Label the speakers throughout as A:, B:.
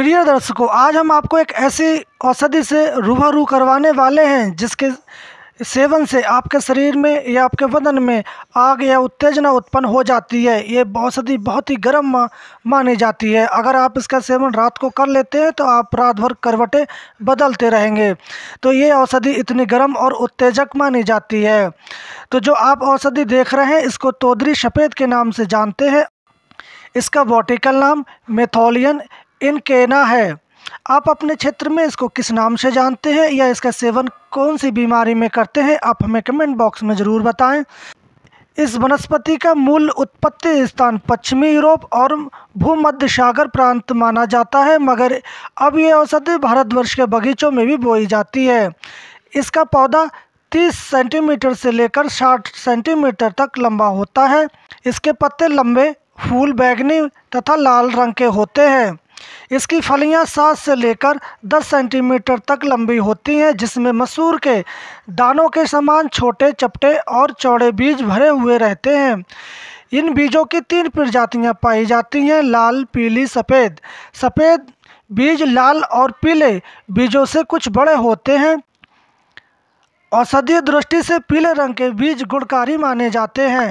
A: प्रिय दर्शकों आज हम आपको एक ऐसी औषधि से रूबरू करवाने वाले हैं जिसके सेवन से आपके शरीर में या आपके बदन में आग या उत्तेजना उत्पन्न हो जाती है ये औषधि बहुत ही गर्म मानी जाती है अगर आप इसका सेवन रात को कर लेते हैं तो आप रात भर करवटें बदलते रहेंगे तो ये औषधि इतनी गर्म और उत्तेजक मानी जाती है तो जो आप औषधि देख रहे हैं इसको तोदरी सफ़ेद के नाम से जानते हैं इसका बॉटिकल नाम मेथोलियन इनकेना है आप अपने क्षेत्र में इसको किस नाम से जानते हैं या इसका सेवन कौन सी बीमारी में करते हैं आप हमें कमेंट बॉक्स में ज़रूर बताएं इस वनस्पति का मूल उत्पत्ति स्थान पश्चिमी यूरोप और भूमध्य सागर प्रांत माना जाता है मगर अब ये औषधि भारतवर्ष के बगीचों में भी बोई जाती है इसका पौधा 30 सेंटीमीटर से लेकर 60 सेंटीमीटर तक लंबा होता है इसके पत्ते लंबे फूल बैगनी तथा लाल रंग के होते हैं इसकी फलियां सात से लेकर दस सेंटीमीटर तक लंबी होती हैं जिसमें मसूर के दानों के समान छोटे चपटे और चौड़े बीज भरे हुए रहते हैं इन बीजों की तीन प्रजातियां पाई जाती हैं लाल पीली सफ़ेद सफ़ेद बीज लाल और पीले बीजों से कुछ बड़े होते हैं औषधीय दृष्टि से पीले रंग के बीज गुणकारी माने जाते हैं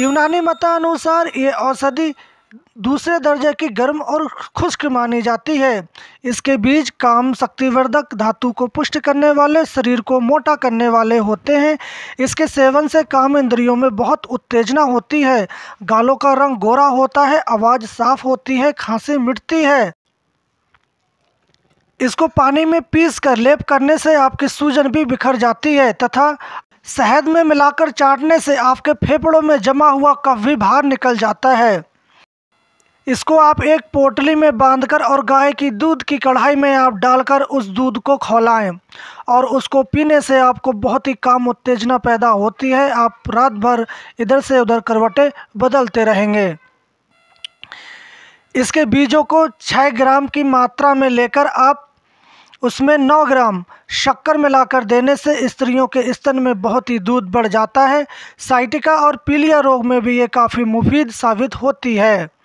A: यूनानी मतानुसार ये औषधि दूसरे दर्जे की गर्म और खुश्क मानी जाती है इसके बीज काम शक्तिवर्धक धातु को पुष्ट करने वाले शरीर को मोटा करने वाले होते हैं इसके सेवन से काम इंद्रियों में बहुत उत्तेजना होती है गालों का रंग गोरा होता है आवाज़ साफ होती है खांसी मिटती है इसको पानी में पीस कर लेप करने से आपकी सूजन भी बिखर जाती है तथा शहद में मिलाकर चाटने से आपके फेफड़ों में जमा हुआ कफ भी बाहर निकल जाता है इसको आप एक पोटली में बांधकर और गाय की दूध की कढ़ाई में आप डालकर उस दूध को खौलाएँ और उसको पीने से आपको बहुत ही काम उत्तेजना पैदा होती है आप रात भर इधर से उधर करवटें बदलते रहेंगे इसके बीजों को 6 ग्राम की मात्रा में लेकर आप उसमें 9 ग्राम शक्कर मिलाकर देने से स्त्रियों के स्तन में बहुत ही दूध बढ़ जाता है साइटिका और पीलिया रोग में भी ये काफ़ी मुफीद साबित होती है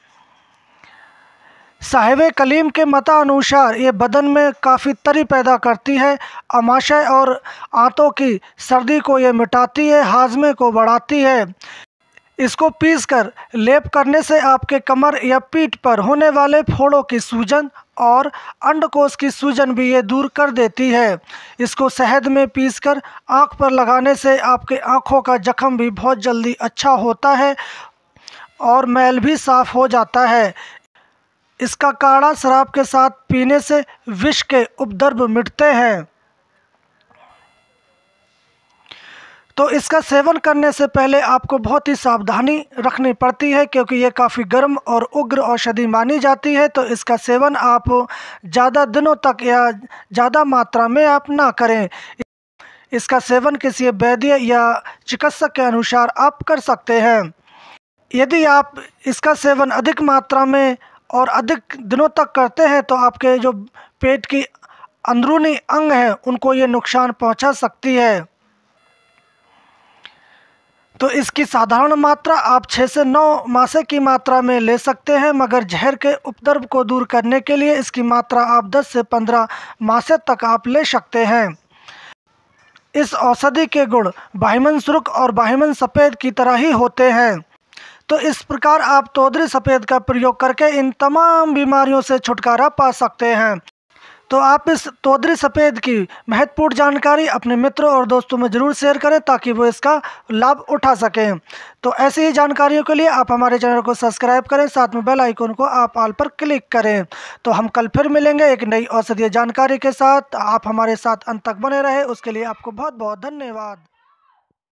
A: साहिब कलीम के अनुसार ये बदन में काफ़ी तरी पैदा करती है अमाशय और आंतों की सर्दी को ये मिटाती है हाजमे को बढ़ाती है इसको पीस कर लेप करने से आपके कमर या पीठ पर होने वाले फोड़ों की सूजन और अंडकोश की सूजन भी ये दूर कर देती है इसको शहद में पीस कर आँख पर लगाने से आपके आँखों का जख्म भी बहुत जल्दी अच्छा होता है और मैल भी साफ़ हो जाता है इसका काढ़ा शराब के साथ पीने से विष के उपद्रव मिटते हैं तो इसका सेवन करने से पहले आपको बहुत ही सावधानी रखनी पड़ती है क्योंकि ये काफ़ी गर्म और उग्र औषधि मानी जाती है तो इसका सेवन आप ज़्यादा दिनों तक या ज़्यादा मात्रा में आप ना करें इसका सेवन किसी वैद्य या चिकित्सक के अनुसार आप कर सकते हैं यदि आप इसका सेवन अधिक मात्रा में और अधिक दिनों तक करते हैं तो आपके जो पेट की अंदरूनी अंग हैं उनको ये नुकसान पहुंचा सकती है तो इसकी साधारण मात्रा आप छः से नौ मासे की मात्रा में ले सकते हैं मगर जहर के उपद्रव को दूर करने के लिए इसकी मात्रा आप 10 से 15 मासे तक आप ले सकते हैं इस औषधि के गुण बाहिमन सुर्ख और बाहिमन सफ़ेद की तरह ही होते हैं तो इस प्रकार आप तोदरी सफ़ेद का प्रयोग करके इन तमाम बीमारियों से छुटकारा पा सकते हैं तो आप इस तोदरी सफ़ेद की महत्वपूर्ण जानकारी अपने मित्रों और दोस्तों में ज़रूर शेयर करें ताकि वो इसका लाभ उठा सकें तो ऐसी ही जानकारियों के लिए आप हमारे चैनल को सब्सक्राइब करें साथ में बेल आइकन को आप ऑल पर क्लिक करें तो हम कल फिर मिलेंगे एक नई औषधीय जानकारी के साथ आप हमारे साथ अंत तक बने रहें उसके लिए आपको बहुत बहुत धन्यवाद